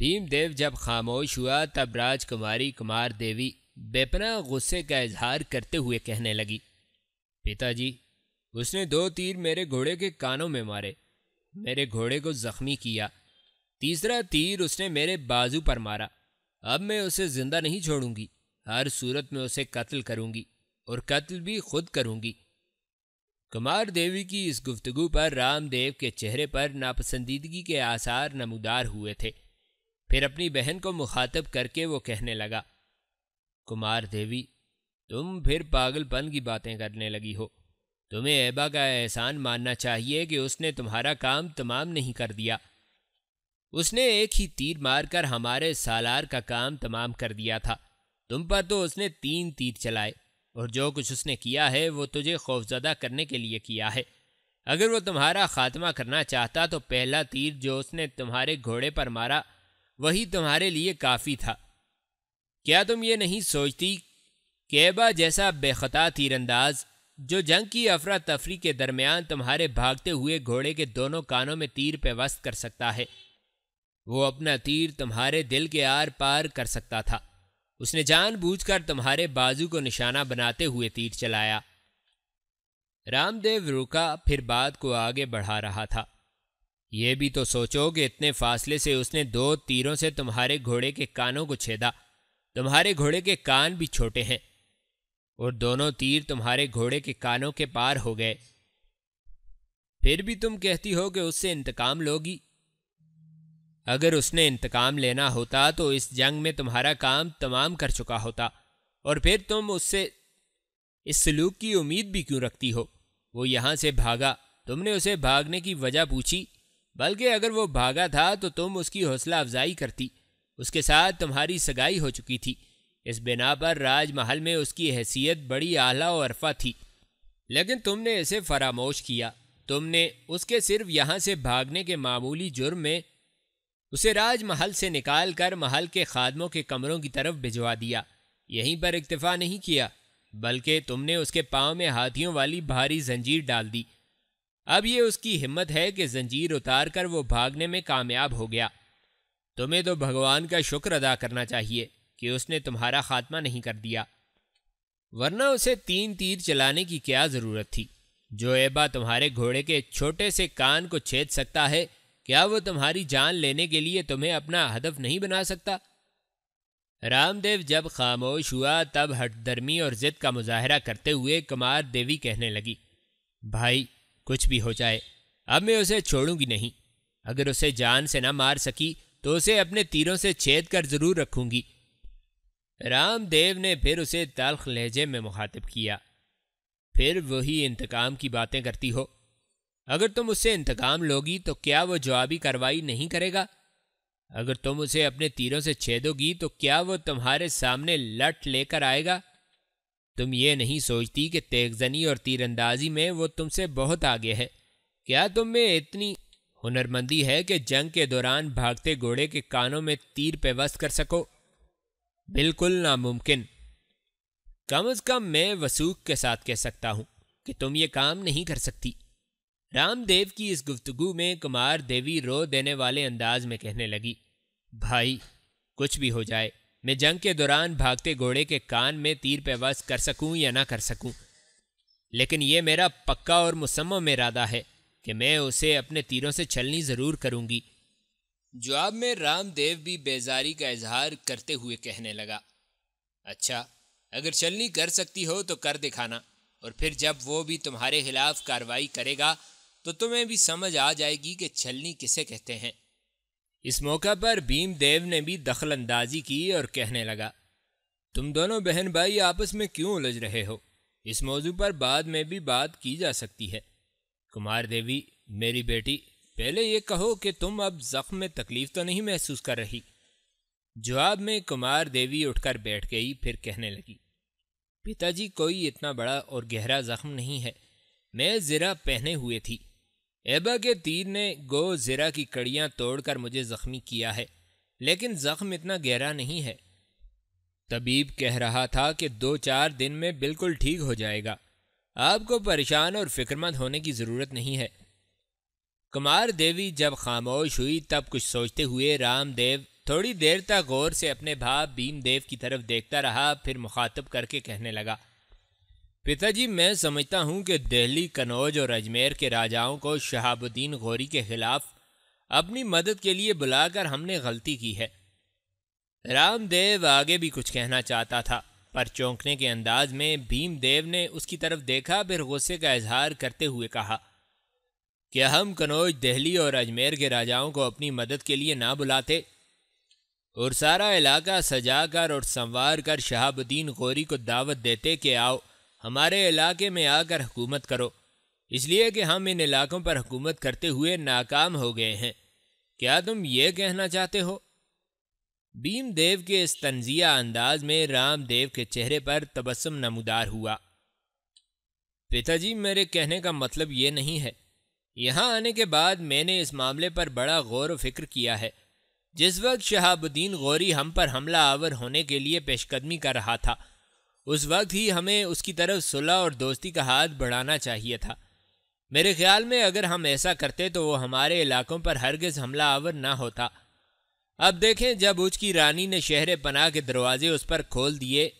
भीमदेव जब खामोश हुआ तब राजकुमारी कुमार देवी बेपना गुस्से का इजहार करते हुए कहने लगी पिताजी उसने दो तीर मेरे घोड़े के कानों में मारे मेरे घोड़े को जख्मी किया तीसरा तीर उसने मेरे बाजू पर मारा अब मैं उसे ज़िंदा नहीं छोड़ूंगी हर सूरत में उसे कत्ल करूंगी और कत्ल भी खुद करूंगी कुमार देवी की इस गुफ्तगु पर रामदेव के चेहरे पर नापसंदीदगी के आसार नमदार हुए थे फिर अपनी बहन को मुखातब करके वो कहने लगा कुमार देवी तुम फिर पागलपन की बातें करने लगी हो तुम्हें ऐबा का एहसान मानना चाहिए कि उसने तुम्हारा काम तमाम नहीं कर दिया उसने एक ही तीर मारकर हमारे सालार का काम तमाम कर दिया था तुम पर तो उसने तीन तीर चलाए और जो कुछ उसने किया है वो तुझे खौफजदा करने के लिए किया है अगर वो तुम्हारा खात्मा करना चाहता तो पहला तीर जो उसने तुम्हारे घोड़े पर मारा वही तुम्हारे लिए काफ़ी था क्या तुम ये नहीं सोचती कैबा जैसा बेखता तीरंदाज जो जंग की अफरा तफरी के दरमियान तुम्हारे भागते हुए घोड़े के दोनों कानों में तीर पे वस्त कर सकता है वो अपना तीर तुम्हारे दिल के आर पार कर सकता था उसने जानबूझकर तुम्हारे बाजू को निशाना बनाते हुए तीर चलाया रामदेव रुका फिर बात को आगे बढ़ा रहा था ये भी तो सोचो कि इतने फासले से उसने दो तीरों से तुम्हारे घोड़े के कानों को छेदा तुम्हारे घोड़े के कान भी छोटे हैं और दोनों तीर तुम्हारे घोड़े के कानों के पार हो गए फिर भी तुम कहती हो कि उससे इंतकाम लोगी अगर उसने इंतकाम लेना होता तो इस जंग में तुम्हारा काम तमाम कर चुका होता और फिर तुम उससे इस सलूक की उम्मीद भी क्यों रखती हो वो यहां से भागा तुमने उसे भागने की वजह पूछी बल्कि अगर वो भागा था तो तुम उसकी हौसला अफजाई करती उसके साथ तुम्हारी सगाई हो चुकी थी इस बिना पर राजमहल में उसकी हैसियत बड़ी आला और अरफा थी लेकिन तुमने इसे फरामोश किया तुमने उसके सिर्फ यहाँ से भागने के मामूली जुर्म में उसे राजमहल से निकाल कर महल के खादमों के कमरों की तरफ भिजवा दिया यहीं पर इक्तफा नहीं किया बल्कि तुमने उसके पाँव में हाथियों वाली भारी जंजीर डाल दी अब ये उसकी हिम्मत है कि जंजीर उतार कर वो भागने में कामयाब हो गया तुम्हें तो भगवान का शुक्र अदा करना चाहिए कि उसने तुम्हारा खात्मा नहीं कर दिया वरना उसे तीन तीर चलाने की क्या ज़रूरत थी जो एबा तुम्हारे घोड़े के छोटे से कान को छेद सकता है क्या वो तुम्हारी जान लेने के लिए तुम्हें अपना हदफ नहीं बना सकता रामदेव जब खामोश हुआ तब हटदर्मी और जिद का मुजाहरा करते हुए कुमार देवी कहने लगी भाई कुछ भी हो जाए अब मैं उसे छोड़ूंगी नहीं अगर उसे जान से ना मार सकी तो उसे अपने तीरों से छेद कर जरूर रखूंगी रामदेव ने फिर उसे तलख लहजे में मुखातिब किया फिर वही इंतकाम की बातें करती हो अगर तुम उससे इंतकाम लोगी तो क्या वो जवाबी कार्रवाई नहीं करेगा अगर तुम उसे अपने तीरों से छेदोगी तो क्या वो तुम्हारे सामने लट लेकर आएगा तुम ये नहीं सोचती कि तेगजनी और तीरंदाजी में वो तुमसे बहुत आगे है क्या तुम में इतनी हुनरमंदी है कि जंग के दौरान भागते घोड़े के कानों में तीर पेवस्त कर सको बिल्कुल नामुमकिन कम अज कम मैं वसूख के साथ कह सकता हूँ कि तुम ये काम नहीं कर सकती रामदेव की इस गुफ्तगु में कुमार देवी रो देने वाले अंदाज में कहने लगी भाई कुछ भी हो जाए मैं जंग के दौरान भागते घोड़े के कान में तीर पेवास कर सकूं या ना कर सकूं लेकिन ये मेरा पक्का और मुसम्म इरादा है कि मैं उसे अपने तीरों से छलनी ज़रूर करूंगी जवाब में रामदेव भी बेजारी का इजहार करते हुए कहने लगा अच्छा अगर छलनी कर सकती हो तो कर दिखाना और फिर जब वो भी तुम्हारे खिलाफ कार्रवाई करेगा तो तुम्हें भी समझ आ जाएगी कि छलनी किसे कहते हैं इस मौका पर भीमदेव ने भी दखल अंदाजी की और कहने लगा तुम दोनों बहन भाई आपस में क्यों उलझ रहे हो इस मौजू पर बाद में भी बात की जा सकती है कुमार देवी मेरी बेटी पहले ये कहो कि तुम अब जख्म में तकलीफ तो नहीं महसूस कर रही जवाब में कुमार देवी उठकर बैठ गई फिर कहने लगी पिताजी कोई इतना बड़ा और गहरा जख्म नहीं है मैं ज़रा पहने हुए थी एबा के तीर ने गो ज़रा की कड़ियाँ तोड़कर मुझे ज़ख्मी किया है लेकिन ज़ख्म इतना गहरा नहीं है तबीब कह रहा था कि दो चार दिन में बिल्कुल ठीक हो जाएगा आपको परेशान और फिक्रमंद होने की ज़रूरत नहीं है कुमार देवी जब खामोश हुई तब कुछ सोचते हुए रामदेव थोड़ी देर तक गौर से अपने भाव भीमदेव की तरफ देखता रहा फिर मुखातब करके कहने लगा पिताजी मैं समझता हूँ कि दिल्ली कनौज और अजमेर के राजाओं को शहाबुद्दीन गौरी के खिलाफ अपनी मदद के लिए बुलाकर हमने गलती की है रामदेव आगे भी कुछ कहना चाहता था पर चौंकने के अंदाज में भीमदेव ने उसकी तरफ देखा फिर गुस्से का इजहार करते हुए कहा क्या हम कनौज दिल्ली और अजमेर के राजाओं को अपनी मदद के लिए ना बुलाते और सारा इलाका सजाकर और संवार कर शहाबुद्दीन गौरी को दावत देते कि आओ हमारे इलाके में आकर हुकूमत करो इसलिए कि हम इन इलाकों पर हुकूमत करते हुए नाकाम हो गए हैं क्या तुम ये कहना चाहते हो भीमदेव के इस तंजिया अंदाज में रामदेव के चेहरे पर तबसम नमदार हुआ पिताजी मेरे कहने का मतलब ये नहीं है यहाँ आने के बाद मैंने इस मामले पर बड़ा गौर व फिक्र किया है जिस वक्त शहाबुद्दीन गौरी हम पर हमला आवर होने के लिए पेशकदमी कर रहा था उस वक्त ही हमें उसकी तरफ सुलह और दोस्ती का हाथ बढ़ाना चाहिए था मेरे ख्याल में अगर हम ऐसा करते तो वो हमारे इलाकों पर हरगज हमला आवर ना होता अब देखें जब उच की रानी ने शहर पनाह के दरवाजे उस पर खोल दिए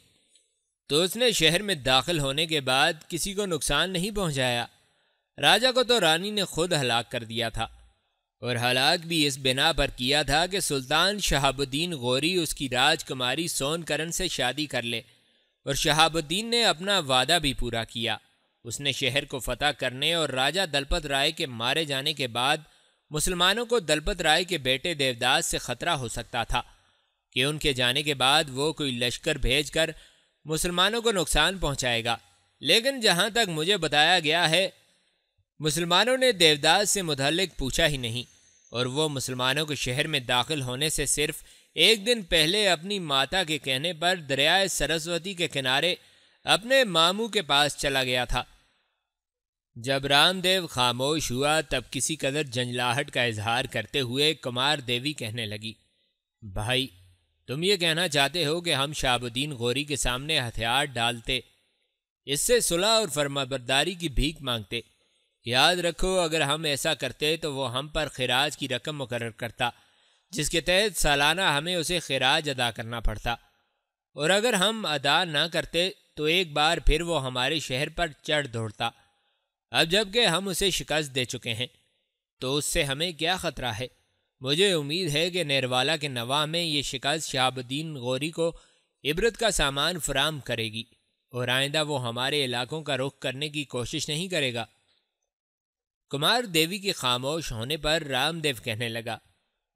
तो उसने शहर में दाखिल होने के बाद किसी को नुकसान नहीं पहुंचाया राजा को तो रानी ने खुद हलाक कर दिया था और हलाक भी इस बिना पर किया था कि सुल्तान शहाबुद्दीन गौरी उसकी राजकुमारी सोनकरण से शादी कर ले और शहाबुद्दीन ने अपना वादा भी पूरा किया उसने शहर को फतह करने और राजा दलपत राय के मारे जाने के बाद मुसलमानों को दलपत राय के बेटे देवदास से खतरा हो सकता था कि उनके जाने के बाद वो कोई लश्कर भेजकर मुसलमानों को नुकसान पहुंचाएगा लेकिन जहां तक मुझे बताया गया है मुसलमानों ने देवदास से मुतलक पूछा ही नहीं और वो मुसलमानों के शहर में दाखिल होने से सिर्फ एक दिन पहले अपनी माता के कहने पर दरियाए सरस्वती के किनारे अपने मामू के पास चला गया था जब रामदेव खामोश हुआ तब किसी कदर जंजलाहट का इजहार करते हुए कुमार देवी कहने लगी भाई तुम ये कहना चाहते हो कि हम शाबुद्दीन गौरी के सामने हथियार डालते इससे सुलह और फर्माबरदारी की भीख मांगते याद रखो अगर हम ऐसा करते तो वो हम पर खराज की रकम मुकर करता जिसके तहत सालाना हमें उसे खराज अदा करना पड़ता और अगर हम अदा ना करते तो एक बार फिर वो हमारे शहर पर चढ़ दौड़ता अब जबकि हम उसे शिकस्त दे चुके हैं तो उससे हमें क्या ख़तरा है मुझे उम्मीद है कि नेरवाला के नवा में ये शिकस्त शहाबुद्दीन गौरी को इबरत का सामान फराम करेगी और आइंदा वो हमारे इलाकों का रुख करने की कोशिश नहीं करेगा कुमार देवी के खामोश होने पर रामदेव कहने लगा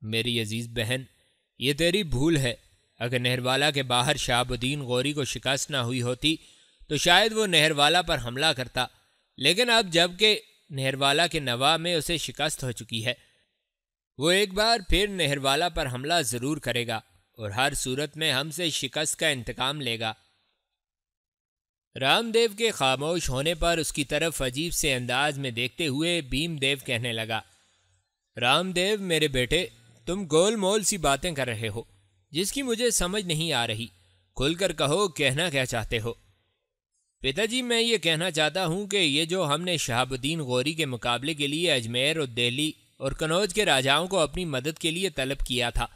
मेरी अजीज़ बहन ये तेरी भूल है अगर नहरवाला के बाहर शाहबुद्दीन गौरी को शिकस्त ना हुई होती तो शायद वो नहरवाला पर हमला करता लेकिन अब जबकि नहरवाला के नवा में उसे शिकस्त हो चुकी है वो एक बार फिर नहरवाला पर हमला ज़रूर करेगा और हर सूरत में हमसे शिकस्त का इंतकाम लेगा रामदेव के खामोश होने पर उसकी तरफ अजीब से अंदाज में देखते हुए भीमदेव कहने लगा रामदेव मेरे बेटे तुम गोलमोल सी बातें कर रहे हो जिसकी मुझे समझ नहीं आ रही खुलकर कहो कहना क्या चाहते हो पिताजी मैं ये कहना चाहता हूँ कि ये जो हमने शहाबुद्दीन गौरी के मुकाबले के लिए अजमेर और दिल्ली और कनौज के राजाओं को अपनी मदद के लिए तलब किया था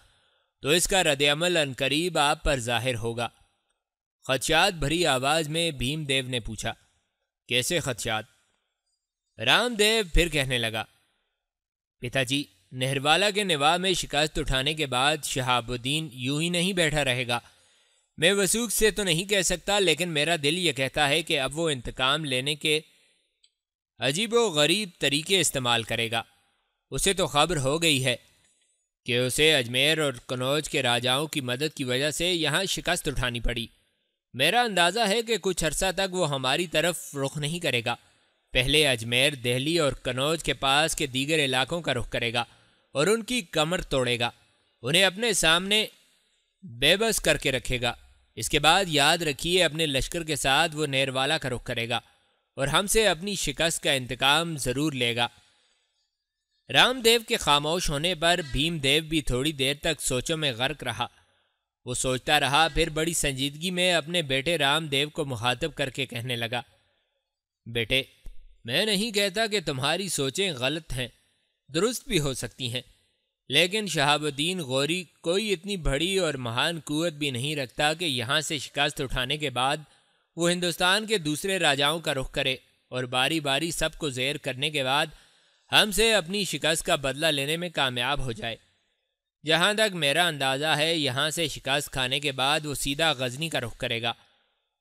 तो इसका रदअमल अनकरीब आप पर जाहिर होगा खदशात भरी आवाज़ में भीमदेव ने पूछा कैसे खदशात रामदेव फिर कहने लगा पिताजी नहरवाला के नवाब में शिकस्त उठाने के बाद शहाबुद्दीन यूं ही नहीं बैठा रहेगा मैं वसूख से तो नहीं कह सकता लेकिन मेरा दिल ये कहता है कि अब वो इंतकाम लेने के अजीब व गरीब तरीके इस्तेमाल करेगा उसे तो खबर हो गई है कि उसे अजमेर और कनौज के राजाओं की मदद की वजह से यहाँ शिकस्त उठानी पड़ी मेरा अंदाज़ा है कि कुछ अरसा तक वो हमारी तरफ रुख नहीं करेगा पहले अजमेर दिल्ली और कनौज के पास के दीगर इलाकों का रुख करेगा और उनकी कमर तोड़ेगा उन्हें अपने सामने बेबस करके रखेगा इसके बाद याद रखिए अपने लश्कर के साथ वो नेरवाला का रुख करेगा और हमसे अपनी शिकस्त का इंतकाम ज़रूर लेगा रामदेव के खामोश होने पर भीमदेव भी थोड़ी देर तक सोचों में गर्क रहा वो सोचता रहा फिर बड़ी संजीदगी में अपने बेटे रामदेव को मुखातब करके कहने लगा बेटे मैं नहीं कहता कि तुम्हारी सोचें गलत हैं दुरुस्त भी हो सकती हैं लेकिन शहाबुद्दीन गौरी कोई इतनी बड़ी और महान कुत भी नहीं रखता कि यहाँ से शिकस्त उठाने के बाद वो हिंदुस्तान के दूसरे राजाओं का रुख करे और बारी बारी सबको जेर करने के बाद हमसे अपनी शिकस्त का बदला लेने में कामयाब हो जाए जहाँ तक मेरा अंदाज़ा है यहाँ से शिकस्त खाने के बाद वो सीधा गजनी का रुख करेगा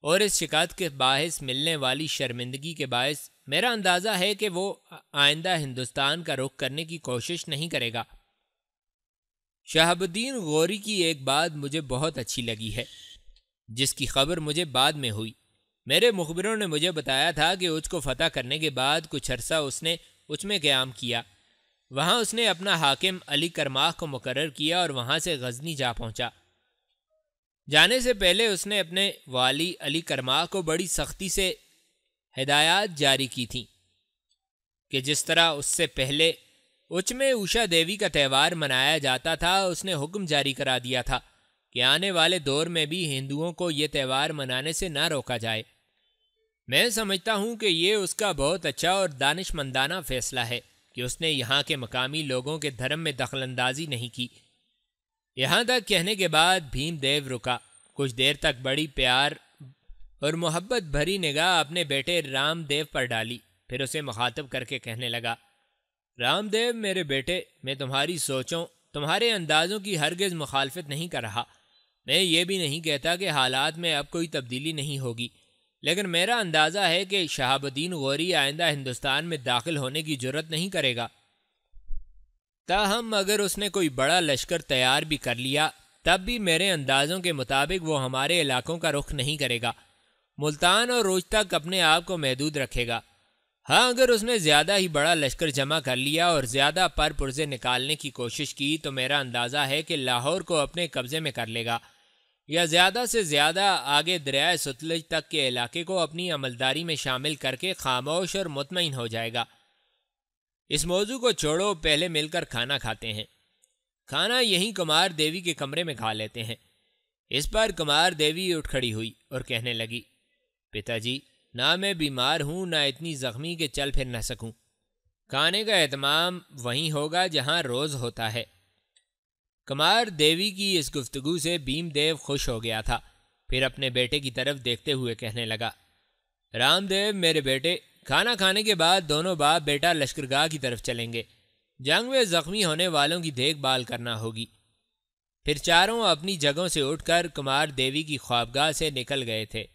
और इस शिकस्त के बायस मिलने वाली शर्मिंदगी के बायस मेरा अंदाज़ा है कि वो आइंदा हिंदुस्तान का रुख करने की कोशिश नहीं करेगा शहाबुद्दीन गौरी की एक बात मुझे बहुत अच्छी लगी है जिसकी खबर मुझे बाद में हुई मेरे मुखबिरों ने मुझे बताया था कि उसको फतह करने के बाद कुछ अरसा उसने उसमें क्याम किया वहाँ उसने अपना हाकिम अली करमाह को मुकर किया और वहाँ से गजनी जा पहुँचा जाने से पहले उसने अपने वाली अली करमाह को बड़ी सख्ती से हिदायत जारी की थी कि जिस तरह उससे पहले उच में उषा देवी का त्यौहार मनाया जाता था उसने हुक्म जारी करा दिया था कि आने वाले दौर में भी हिंदुओं को ये त्यौहार मनाने से ना रोका जाए मैं समझता हूँ कि ये उसका बहुत अच्छा और दानिशमंदाना फैसला है कि उसने यहाँ के मकामी लोगों के धर्म में दखलंदाजी नहीं की यहाँ तक कहने के बाद भीमदेव रुका कुछ देर तक बड़ी प्यार और मोहब्बत भरी निगाह अपने बेटे रामदेव पर डाली फिर उसे मुखातब करके कहने लगा रामदेव मेरे बेटे मैं तुम्हारी सोचों तुम्हारे अंदाज़ों की हरगिज़ मुखालफत नहीं कर रहा मैं ये भी नहीं कहता कि हालात में अब कोई तब्दीली नहीं होगी लेकिन मेरा अंदाज़ा है कि शहाबुद्दीन गौरी आइंदा हिंदुस्तान में दाखिल होने की जरूरत नहीं करेगा ताहम अगर उसने कोई बड़ा लश्कर तैयार भी कर लिया तब भी मेरे अंदाज़ों के मुताबिक वो हमारे इलाकों का रुख नहीं करेगा मुल्तान और रोज तक अपने आप को महदूद रखेगा हाँ अगर उसने ज़्यादा ही बड़ा लश्कर जमा कर लिया और ज़्यादा पर पुर्जे निकालने की कोशिश की तो मेरा अंदाज़ा है कि लाहौर को अपने कब्ज़े में कर लेगा या ज़्यादा से ज़्यादा आगे दरियाए सतलज तक के इलाके को अपनी अमलदारी में शामिल करके खामोश और मुतमिन हो जाएगा इस मौजू को छोड़ो पहले मिलकर खाना खाते हैं खाना यहीं कुमार देवी के कमरे में खा लेते हैं इस पर कुमार देवी उठ खड़ी हुई और कहने लगी पिताजी ना मैं बीमार हूँ ना इतनी ज़ख्मी के चल फिर न सकूँ खाने का अहतमाम वहीं होगा जहाँ रोज़ होता है कुमार देवी की इस गुफ्तगु से भीमदेव खुश हो गया था फिर अपने बेटे की तरफ देखते हुए कहने लगा रामदेव मेरे बेटे खाना खाने के बाद दोनों बाप बेटा लश्करगाह की तरफ चलेंगे जंग में ज़ख्मी होने वालों की देखभाल करना होगी फिर चारों अपनी जगहों से उठकर कुमार देवी की ख्वाबगाह से निकल गए थे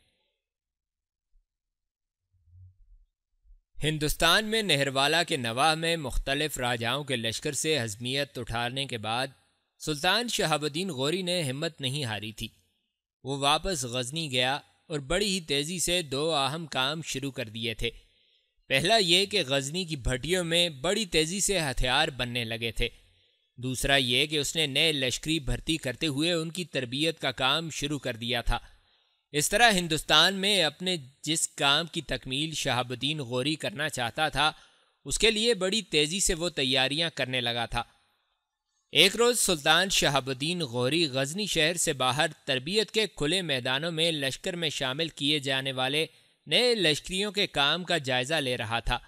हिंदुस्तान में नहरवाला के नवाह में मुख्तलिफ राजाओं के लश्कर से हजमियत उठाने के बाद सुल्तान शहाबुद्दीन गौरी ने हिम्मत नहीं हारी थी वो वापस गजनी गया और बड़ी ही तेज़ी से दो अहम काम शुरू कर दिए थे पहला ये कि गजनी की भट्टियों में बड़ी तेज़ी से हथियार बनने लगे थे दूसरा ये कि उसने नए लश्करी भर्ती करते हुए उनकी तरबियत का काम शुरू कर दिया था इस तरह हिंदुस्तान में अपने जिस काम की तकमील शहाबुद्दीन गौरी करना चाहता था उसके लिए बड़ी तेज़ी से वो तैयारियां करने लगा था एक रोज़ सुल्तान शहाबुद्दीन गौरी गजनी शहर से बाहर तरबियत के खुले मैदानों में लश्कर में शामिल किए जाने वाले नए लश्करियों के काम का जायज़ा ले रहा था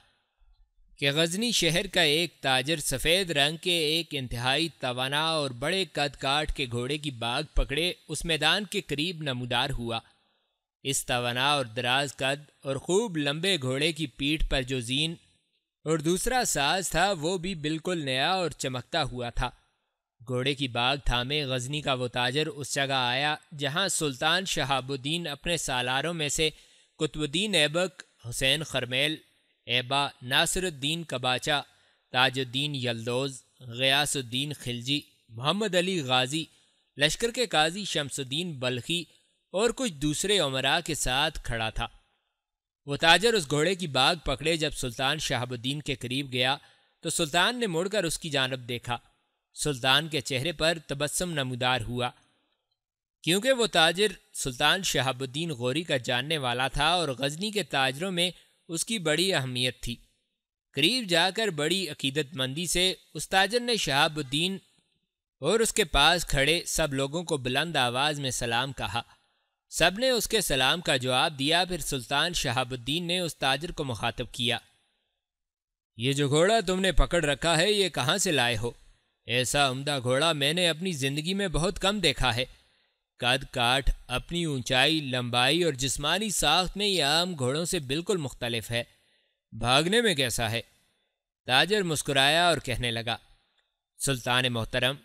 कि गजनी शहर का एक ताजर सफ़ेद रंग के एक इंतहाई तवाना और बड़े कद काट के घोड़े की बाग पकड़े उस मैदान के करीब नमदार हुआ इस तवना और दराज कद और खूब लंबे घोड़े की पीठ पर जो जीन और दूसरा साज था वो भी बिल्कुल नया और चमकता हुआ था घोड़े की बाग थामे गजनी का वो ताजर उस जगह आया जहां सुल्तान शहाबुद्दीन अपने सालारों में से कुतुबुद्दीन ऐबक हुसैन खरमेल ऐबा नासरुद्दीन कबाचा ताजुद्दीन यलदोज गयासुद्दीन खिलजी मोहम्मद अली गाजी लश्कर के काजी शमसुद्दीन बल्खी और कुछ दूसरे उमरा के साथ खड़ा था वो ताजर उस घोड़े की बाग पकड़े जब सुल्तान शहाबुद्दीन के करीब गया तो सुल्तान ने मुड़कर उसकी जानब देखा सुल्तान के चेहरे पर तबस्सम नमदार हुआ क्योंकि वो ताजर सुल्तान शहाबुद्दीन गौरी का जानने वाला था और गजनी के ताजरों में उसकी बड़ी अहमियत थी करीब जाकर बड़ी अकीदतमंदी से उस ताजर ने शहाबुद्दीन और उसके पास खड़े सब लोगों को बुलंद आवाज़ में सलाम कहा सबने उसके सलाम का जवाब दिया फिर सुल्तान शहाबुद्दीन ने उस ताजर को मुखातब किया ये जो घोड़ा तुमने पकड़ रखा है ये कहाँ से लाए हो ऐसा उम्दा घोड़ा मैंने अपनी ज़िंदगी में बहुत कम देखा है कद काठ अपनी ऊंचाई, लंबाई और जिस्मानी साख्त में यह आम घोड़ों से बिल्कुल मुख्तलफ है भागने में कैसा है ताजर मुस्कुराया और कहने लगा सुल्तान मोहतरम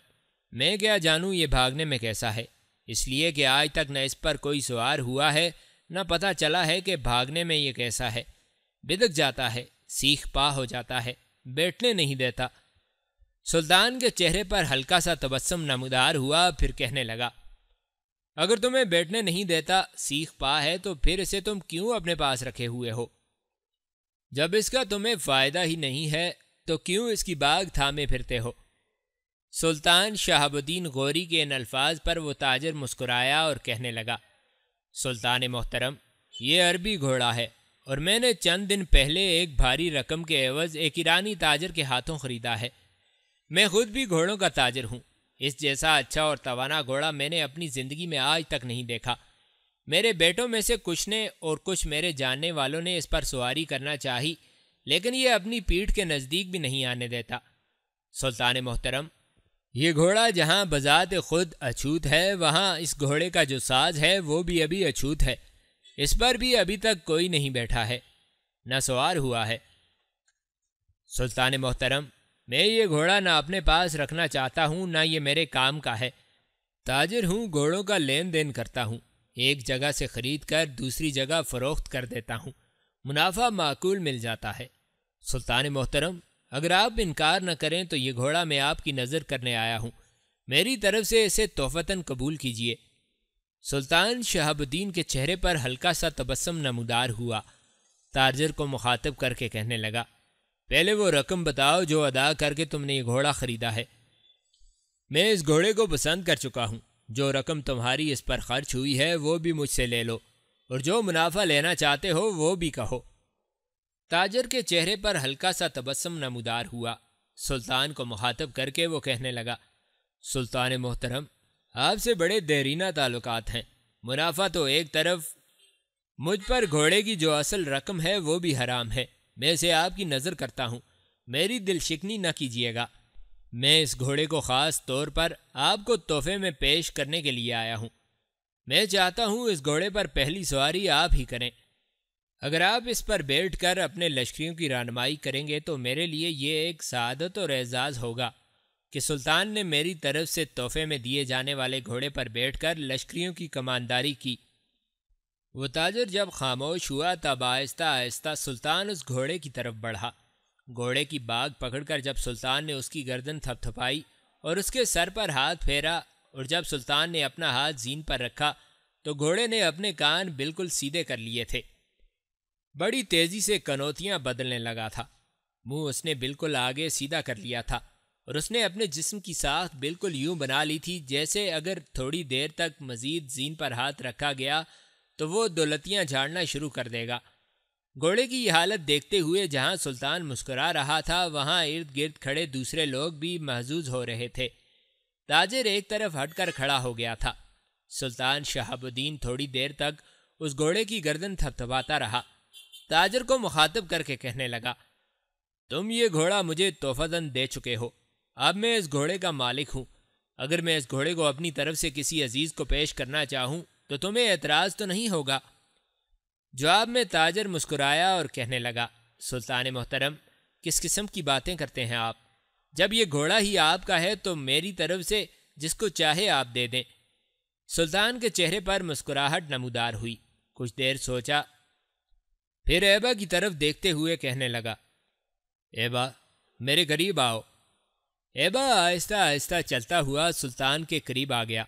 मैं क्या जानूँ ये भागने में कैसा है इसलिए कि आज तक न इस पर कोई सवार हुआ है न पता चला है कि भागने में ये कैसा है बिदक जाता है सीख पा हो जाता है बैठने नहीं देता सुल्तान के चेहरे पर हल्का सा तबस्सम नमदार हुआ फिर कहने लगा अगर तुम्हें बैठने नहीं देता सीख पा है तो फिर इसे तुम क्यों अपने पास रखे हुए हो जब इसका तुम्हें फ़ायदा ही नहीं है तो क्यों इसकी बाग थामे फिरते हो सुल्तान शहाबुद्दीन गौरी के इन अल्फाज पर वो ताजर मुस्कुराया और कहने लगा सुल्तान मोहतरम ये अरबी घोड़ा है और मैंने चंद दिन पहले एक भारी रकम के एवज़ एक ईरानी ताजर के हाथों ख़रीदा है मैं खुद भी घोड़ों का ताजर हूँ इस जैसा अच्छा और तवाना घोड़ा मैंने अपनी ज़िंदगी में आज तक नहीं देखा मेरे बेटों में से कुछ ने और कुछ मेरे जानने वालों ने इस पर सवारी करना चाही लेकिन ये अपनी पीठ के नज़दीक भी नहीं आने देता सुल्तान मोहतरम ये घोड़ा जहाँ बजात खुद अछूत है वहाँ इस घोड़े का जो साज है वो भी अभी अछूत है इस पर भी अभी तक कोई नहीं बैठा है न सवार हुआ है सुल्तान मोहतरम मैं ये घोड़ा ना अपने पास रखना चाहता हूँ ना ये मेरे काम का है ताजिर हूँ घोड़ों का लेन देन करता हूँ एक जगह से ख़रीद कर दूसरी जगह फ़रोख्त कर देता हूँ मुनाफा माकूल मिल जाता है सुल्तान मोहतरम अगर आप इनकार न करें तो ये घोड़ा मैं आपकी नज़र करने आया हूँ मेरी तरफ से इसे तोहफ़ता कबूल कीजिए सुल्तान शहाबुद्दीन के चेहरे पर हल्का सा तबस्म नमदार हुआ ताजर को मुखातब करके कहने लगा पहले वो रकम बताओ जो अदा करके तुमने ये घोड़ा ख़रीदा है मैं इस घोड़े को पसंद कर चुका हूँ जो रकम तुम्हारी इस पर खर्च हुई है वो भी मुझसे ले लो और जो मुनाफा लेना चाहते हो वो भी कहो ताजर के चेहरे पर हल्का सा तबस्म नमदार हुआ सुल्तान को मुखातब करके वो कहने लगा सुल्तान मोहतरम आपसे बड़े देरीना ताल्लुकात हैं मुनाफा तो एक तरफ मुझ पर घोड़े की जो असल रकम है वो भी हराम है मैं इसे आपकी नज़र करता हूँ मेरी दिल शिकनी न कीजिएगा मैं इस घोड़े को ख़ास तौर पर आपको तोहफे में पेश करने के लिए आया हूँ मैं चाहता हूँ इस घोड़े पर पहली सवारी आप ही करें अगर आप इस पर बैठ कर अपने लश्करियों की रहनमाई करेंगे तो मेरे लिए ये एक सदत और एजाज़ होगा कि सुल्तान ने मेरी तरफ से तोहफे में दिए जाने वाले घोड़े पर बैठकर लश्करियों की कमानदारी की वो ताजर जब खामोश हुआ तब आहिस्ता आहिस्ता सुल्तान उस घोड़े की तरफ बढ़ा घोड़े की बाग पकड़कर जब सुल्तान ने उसकी गर्दन थपथपाई और उसके सर पर हाथ फेरा और जब सुल्तान ने अपना हाथ जीन पर रखा तो घोड़े ने अपने कान बिल्कुल सीधे कर लिए थे बड़ी तेजी से कनौतियां बदलने लगा था मुंह उसने बिल्कुल आगे सीधा कर लिया था और उसने अपने जिस्म की साख बिल्कुल यूं बना ली थी जैसे अगर थोड़ी देर तक मजीद जीन पर हाथ रखा गया तो वो दौलतियाँ झाड़ना शुरू कर देगा घोड़े की यह हालत देखते हुए जहाँ सुल्तान मुस्कुरा रहा था वहाँ इर्द गिर्द खड़े दूसरे लोग भी महजूज हो रहे थे ताजर एक तरफ हटकर खड़ा हो गया था सुल्तान शहाबुद्दीन थोड़ी देर तक उस घोड़े की गर्दन थपथपाता रहा ताजर को मुखातब करके कहने लगा तुम ये घोड़ा मुझे तोहफाजन दे चुके हो अब मैं इस घोड़े का मालिक हूँ अगर मैं इस घोड़े को अपनी तरफ से किसी अजीज़ को पेश करना चाहूँ तो तुम्हें एतराज़ तो नहीं होगा जवाब में ताजर मुस्कुराया और कहने लगा सुल्तान मोहतरम किस किस्म की बातें करते हैं आप जब ये घोड़ा ही आपका है तो मेरी तरफ से जिसको चाहे आप दे दें सुल्तान के चेहरे पर मुस्कुराहट नमूदार हुई कुछ देर सोचा फिर ऐबा की तरफ देखते हुए कहने लगा ऐबा मेरे करीब आओ ऐबा आहिस्ता आहिस्ता चलता हुआ सुल्तान के करीब आ गया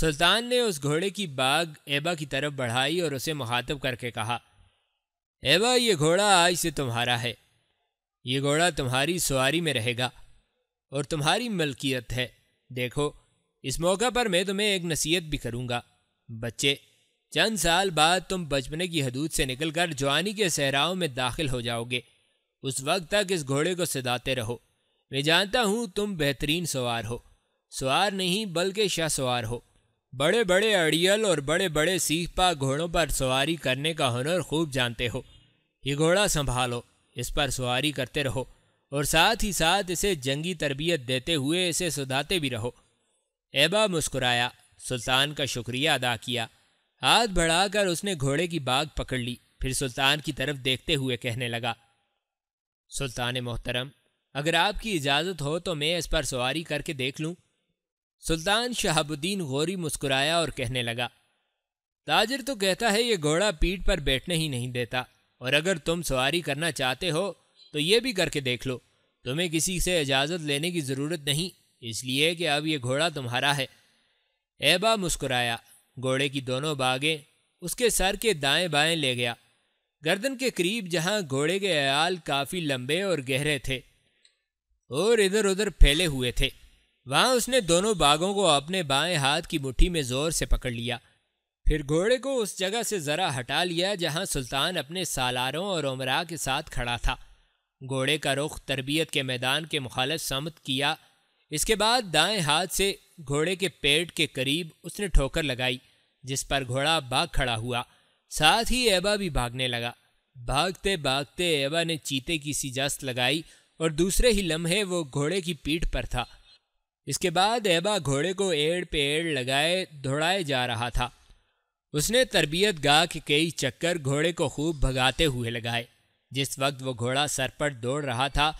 सुल्तान ने उस घोड़े की बाग ऐबा की तरफ बढ़ाई और उसे मुखातब करके कहा ऐबा ये घोड़ा आज से तुम्हारा है ये घोड़ा तुम्हारी सवारी में रहेगा और तुम्हारी मलकियत है देखो इस मौका पर मैं तुम्हें एक नसीहत भी करूँगा बच्चे चंद साल बाद तुम बचपने की हदूद से निकलकर जवानी के सहराओं में दाखिल हो जाओगे उस वक्त तक इस घोड़े को सदाते रहो मैं जानता हूँ तुम बेहतरीन सवार हो सवार नहीं बल्कि शाह सवार हो बड़े बड़े अड़ियल और बड़े बड़े सीख पा घोड़ों पर सवारी करने का हुनर खूब जानते हो ये घोड़ा संभालो इस पर सवारी करते रहो और साथ ही साथ इसे जंगी तरबियत देते हुए इसे सुधाते भी रहो एबा मुस्कुराया सुल्तान का शुक्रिया अदा किया हाथ बढ़ाकर उसने घोड़े की बाग पकड़ ली फिर सुल्तान की तरफ देखते हुए कहने लगा सुल्तान मोहतरम अगर आपकी इजाज़त हो तो मैं इस पर सवारी करके देख लूँ सुल्तान शहाबुद्दीन गौरी मुस्कुराया और कहने लगा ताजर तो कहता है ये घोड़ा पीठ पर बैठने ही नहीं देता और अगर तुम सवारी करना चाहते हो तो ये भी करके देख लो तुम्हें किसी से इजाज़त लेने की ज़रूरत नहीं इसलिए कि अब ये घोड़ा तुम्हारा है ऐबा मुस्कुराया घोड़े की दोनों बागें उसके सर के दाएं बाएं ले गया गर्दन के करीब जहां घोड़े के अयाल काफ़ी लंबे और गहरे थे और इधर उधर फैले हुए थे वहां उसने दोनों बागों को अपने बाएं हाथ की मुट्ठी में ज़ोर से पकड़ लिया फिर घोड़े को उस जगह से ज़रा हटा लिया जहां सुल्तान अपने सालारों और उमरा के साथ खड़ा था घोड़े का रुख तरबियत के मैदान के मुखालत समत किया इसके बाद दाएं हाथ से घोड़े के पेट के करीब उसने ठोकर लगाई जिस पर घोड़ा भाग खड़ा हुआ साथ ही एबा भी भागने लगा भागते भागते एबा ने चीते की सी जस्त लगाई और दूसरे ही लम्हे वो घोड़े की पीठ पर था इसके बाद एबा घोड़े को एड़ पे एड़ लगाए दौड़ाए जा रहा था उसने तरबियत गा के कई चक्कर घोड़े को खूब भगाते हुए लगाए जिस वक्त वो घोड़ा सर पर दौड़ रहा था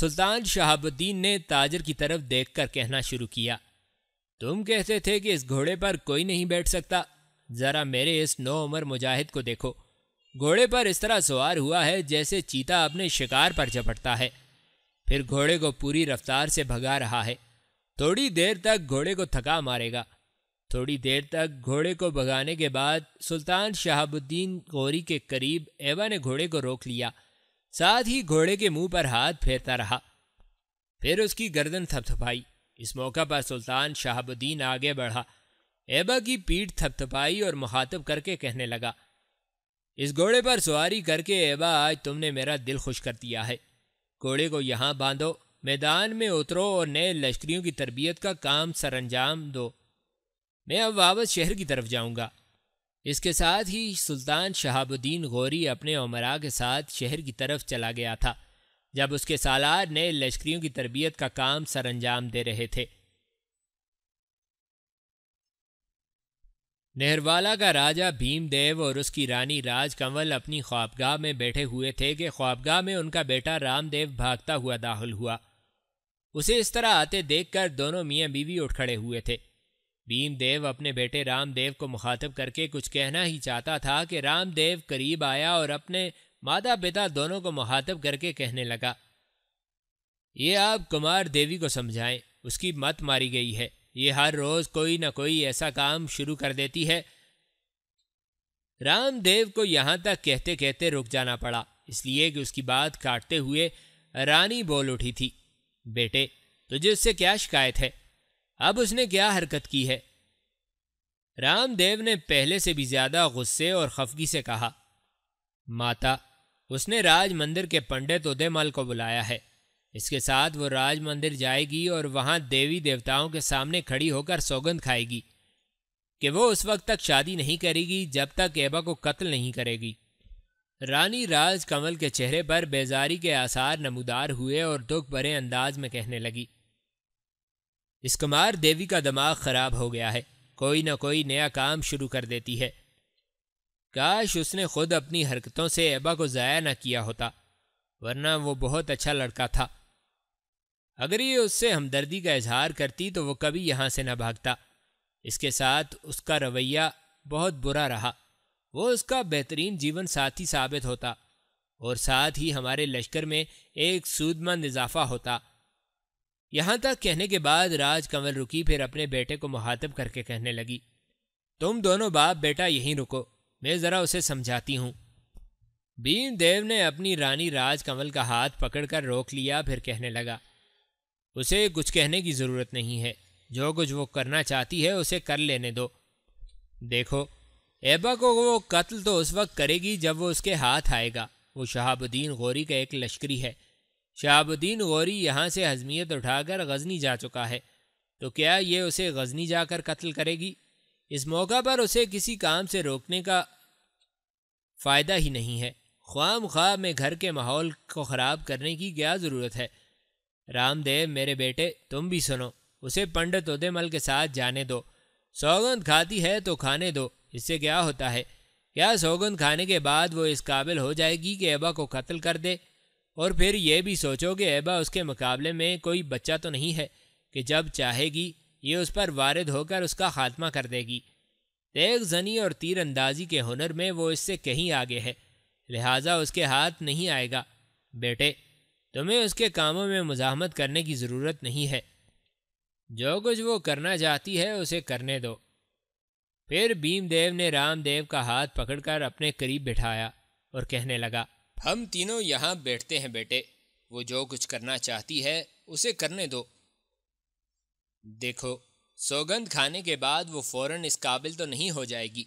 सुल्तान शहाबुद्दीन ने ताजर की तरफ देखकर कहना शुरू किया तुम कहते थे कि इस घोड़े पर कोई नहीं बैठ सकता ज़रा मेरे इस नौ उम्र मुजाहिद को देखो घोड़े पर इस तरह सवार हुआ है जैसे चीता अपने शिकार पर झपटता है फिर घोड़े को पूरी रफ्तार से भगा रहा है थोड़ी देर तक घोड़े को थका मारेगा थोड़ी देर तक घोड़े को भगाने के बाद सुल्तान शहाबुद्दीन गौरी के करीब एवा ने घोड़े को रोक लिया साथ ही घोड़े के मुंह पर हाथ फेरता रहा फिर उसकी गर्दन थपथपाई इस मौका पर सुल्तान शहाबुद्दीन आगे बढ़ा ऐबा की पीठ थपथपाई और मुखातब करके कहने लगा इस घोड़े पर सवारी करके ऐबा आज तुमने मेरा दिल खुश कर दिया है घोड़े को यहाँ बांधो मैदान में उतरो और नए लश्करियों की तरबियत का काम सरंजाम दो मैं अब वापस शहर की तरफ जाऊँगा इसके साथ ही सुल्तान शहाबुद्दीन गौरी अपने उमरा के साथ शहर की तरफ चला गया था जब उसके सालार नए लश्करियों की तरबियत का काम सरंजाम दे रहे थे नेहरवाला का राजा भीमदेव और उसकी रानी राजकंवल अपनी ख्वाबगाह में बैठे हुए थे कि ख्वाबगाह में उनका बेटा रामदेव भागता हुआ दाखिल हुआ उसे इस तरह आते देखकर दोनों मियाँ बीवी उठ खड़े हुए थे भीमदेव अपने बेटे रामदेव को मुखातब करके कुछ कहना ही चाहता था कि रामदेव करीब आया और अपने माता पिता दोनों को मुहातब करके कहने लगा ये आप कुमार देवी को समझाएं उसकी मत मारी गई है ये हर रोज कोई ना कोई ऐसा काम शुरू कर देती है रामदेव को यहां तक कहते कहते रुक जाना पड़ा इसलिए कि उसकी बात काटते हुए रानी बोल उठी थी बेटे तुझे उससे क्या शिकायत है अब उसने क्या हरकत की है रामदेव ने पहले से भी ज्यादा गुस्से और खफगी से कहा माता उसने राज मंदिर के पंडित उदयमल को बुलाया है इसके साथ वो राज मंदिर जाएगी और वहाँ देवी देवताओं के सामने खड़ी होकर सौगंध खाएगी कि वो उस वक्त तक शादी नहीं करेगी जब तक एबा को कत्ल नहीं करेगी रानी राज कमल के चेहरे पर बेजारी के आसार नमूदार हुए और दुख भरे अंदाज में कहने लगी इस कुमार देवी का दिमाग खराब हो गया है कोई ना कोई नया काम शुरू कर देती है काश उसने खुद अपनी हरकतों से ऐबा को ज़ाया ना किया होता वरना वो बहुत अच्छा लड़का था अगर ये उससे हमदर्दी का इजहार करती तो वो कभी यहाँ से न भागता इसके साथ उसका रवैया बहुत बुरा रहा वो उसका बेहतरीन जीवन साथी साबित होता और साथ ही हमारे लश्कर में एक सूदमंद इजाफा होता यहाँ तक कहने के बाद राज कंवल रुकी फिर अपने बेटे को मुहातब करके कहने लगी तुम दोनों बाप बेटा यहीं रुको मैं ज़रा उसे समझाती हूँ भीमदेव ने अपनी रानी राजकमल का हाथ पकड़कर रोक लिया फिर कहने लगा उसे कुछ कहने की ज़रूरत नहीं है जो कुछ वो करना चाहती है उसे कर लेने दो देखो एबा को वो कत्ल तो उस वक्त करेगी जब वो उसके हाथ आएगा वो शहाबुद्दीन गौरी का एक लश्करी है शहाबुद्दीन गौरी यहाँ से हजमियत उठाकर गजनी जा चुका है तो क्या ये उसे गजनी जाकर कत्ल करेगी इस मौका पर उसे किसी काम से रोकने का फ़ायदा ही नहीं है ख्वाम ख्वाब में घर के माहौल को ख़राब करने की क्या ज़रूरत है रामदेव मेरे बेटे तुम भी सुनो उसे पंडित उदयमल के साथ जाने दो सौगंध खाती है तो खाने दो इससे क्या होता है क्या सौगंध खाने के बाद वो इस काबिल हो जाएगी कि एबा को कत्ल कर दे और फिर ये भी सोचो कि एबा उसके मुकाबले में कोई बच्चा तो नहीं है कि जब चाहेगी ये उस पर वारद होकर उसका खात्मा कर देगी तेग जनी और तीर अंदाजी के हुनर में वो इससे कहीं आगे है लिहाजा उसके हाथ नहीं आएगा बेटे तुम्हें उसके कामों में मुजाहमत करने की ज़रूरत नहीं है जो कुछ वो करना चाहती है उसे करने दो फिर भीमदेव ने रामदेव का हाथ पकड़कर अपने करीब बिठाया और कहने लगा हम तीनों यहाँ बैठते हैं बेटे वो जो कुछ करना चाहती है उसे करने दो देखो सौगंध खाने के बाद वो फौरन इस काबिल तो नहीं हो जाएगी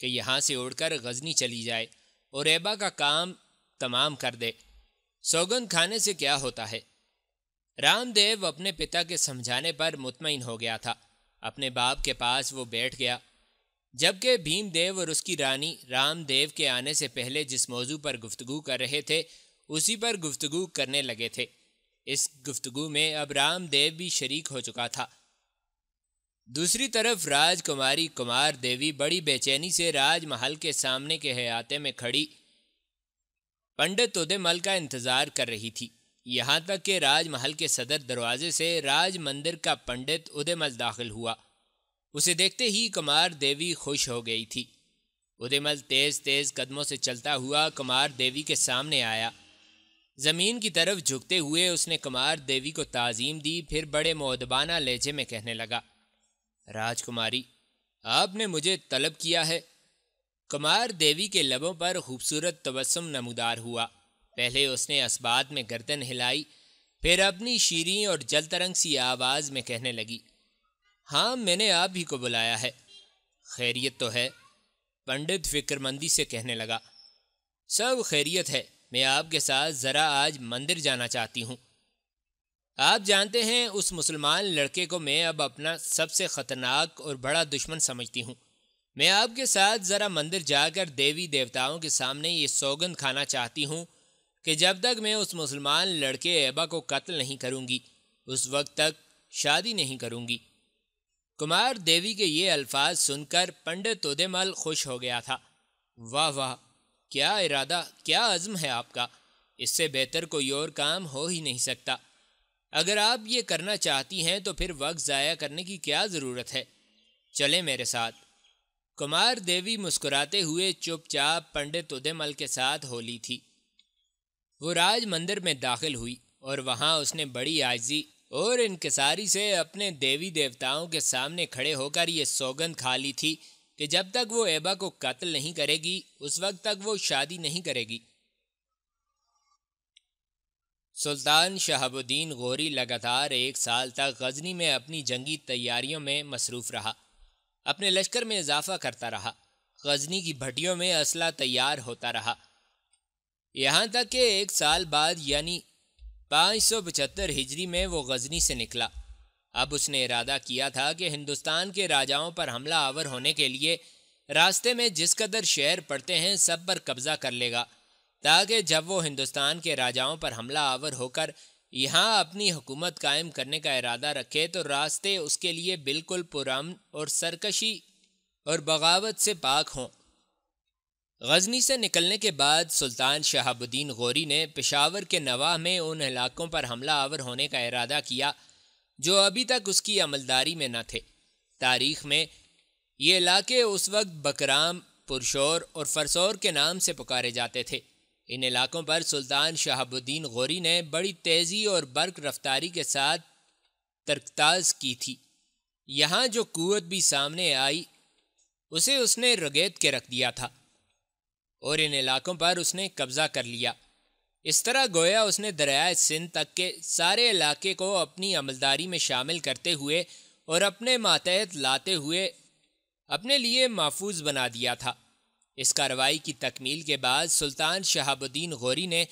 कि यहाँ से उड़कर गजनी चली जाए और ऐबा का काम तमाम कर दे सौगंध खाने से क्या होता है रामदेव अपने पिता के समझाने पर मुतमिन हो गया था अपने बाप के पास वो बैठ गया जबकि भीमदेव और उसकी रानी रामदेव के आने से पहले जिस मौजू पर गुफ्तगु कर रहे थे उसी पर गुफ्तगु करने लगे थे इस गुफ्तगु में अब रामदेव भी शरीक हो चुका था दूसरी तरफ राजकुमारी कुमार देवी बड़ी बेचैनी से राजमहल के सामने के हयाते में खड़ी पंडित उदयमल का इंतज़ार कर रही थी यहाँ तक कि राजमहल के सदर दरवाजे से राज मंदिर का पंडित उदयमल दाखिल हुआ उसे देखते ही कुमार देवी खुश हो गई थी उदयमल तेज़ तेज़ कदमों से चलता हुआ कुमार देवी के सामने आया ज़मीन की तरफ झुकते हुए उसने कुमार देवी को ताजीम दी फिर बड़े मोदबाना लहजे में कहने लगा राजकुमारी आपने मुझे तलब किया है कुमार देवी के लबों पर खूबसूरत तबस्म नमदार हुआ पहले उसने इस्बात में गर्दन हिलाई फिर अपनी शीरी और जलतरंग सी आवाज़ में कहने लगी हाँ मैंने आप ही को बुलाया है खैरियत तो है पंडित फिक्रमंदी से कहने लगा सब खैरियत है मैं आपके साथ ज़रा आज मंदिर जाना चाहती हूँ आप जानते हैं उस मुसलमान लड़के को मैं अब अपना सबसे ख़तरनाक और बड़ा दुश्मन समझती हूँ मैं आपके साथ ज़रा मंदिर जाकर देवी देवताओं के सामने ये सौगंध खाना चाहती हूँ कि जब तक मैं उस मुसलमान लड़के ऐबा को कत्ल नहीं करूँगी उस वक्त तक शादी नहीं करूँगी कुमार देवी के ये अल्फाज सुनकर पंडित उदयमल खुश हो गया था वाह वाह क्या इरादा क्या अज़म है आपका इससे बेहतर कोई और काम हो ही नहीं सकता अगर आप ये करना चाहती हैं तो फिर वक्त ज़ाया करने की क्या ज़रूरत है चले मेरे साथ कुमार देवी मुस्कुराते हुए चुपचाप पंडित उदयमल के साथ होली थी वो राज मंदिर में दाखिल हुई और वहाँ उसने बड़ी आजी और इनकसारी से अपने देवी देवताओं के सामने खड़े होकर ये सौगंध खा ली थी कि जब तक वो एबा को कत्ल नहीं करेगी उस वक्त तक वो शादी नहीं करेगी सुल्तान शहाबुद्दीन गौरी लगातार एक साल तक गजनी में अपनी जंगी तैयारियों में मसरूफ़ रहा अपने लश्कर में इजाफा करता रहा गजनी की भट्टियों में असला तैयार होता रहा यहाँ तक कि एक साल बाद यानी पाँच सौ पचहत्तर हिजरी में वो गजनी से निकला अब उसने इरादा किया था कि हिंदुस्तान के राजाओं पर हमला आवर होने के लिए रास्ते में जिस कदर शहर पड़ते हैं सब पर कब्जा कर लेगा ताकि जब वो हिंदुस्तान के राजाओं पर हमला आवर होकर यहाँ अपनी हुकूमत कायम करने का इरादा रखे तो रास्ते उसके लिए बिल्कुल पुरान और सरकशी और बगावत से पाक हों गजनी से निकलने के बाद सुल्तान शहाबुद्दीन गौरी ने पेशावर के नवाह में उन इलाकों पर हमला आवर होने का इरादा किया जो अभी तक उसकी अमलदारी में न थे तारीख में ये इलाके उस वक्त बकराम पुरशोर और फरसोर के नाम से पुकारे जाते थे इन इलाकों पर सुल्तान शहाबुद्दीन गौरी ने बड़ी तेज़ी और बर्क रफ्तारी के साथ तरकताज की थी यहाँ जो कुत भी सामने आई उसे उसने रगेत के रख दिया था और इन इलाकों पर उसने कब्ज़ा कर लिया इस तरह गोया उसने दरियाए सिंध तक के सारे इलाके को अपनी अमलदारी में शामिल करते हुए और अपने मातहत लाते हुए अपने लिए महफूज बना दिया था इस कार्रवाई की तकमील के बाद सुल्तान शहाबुद्दीन गौरी ने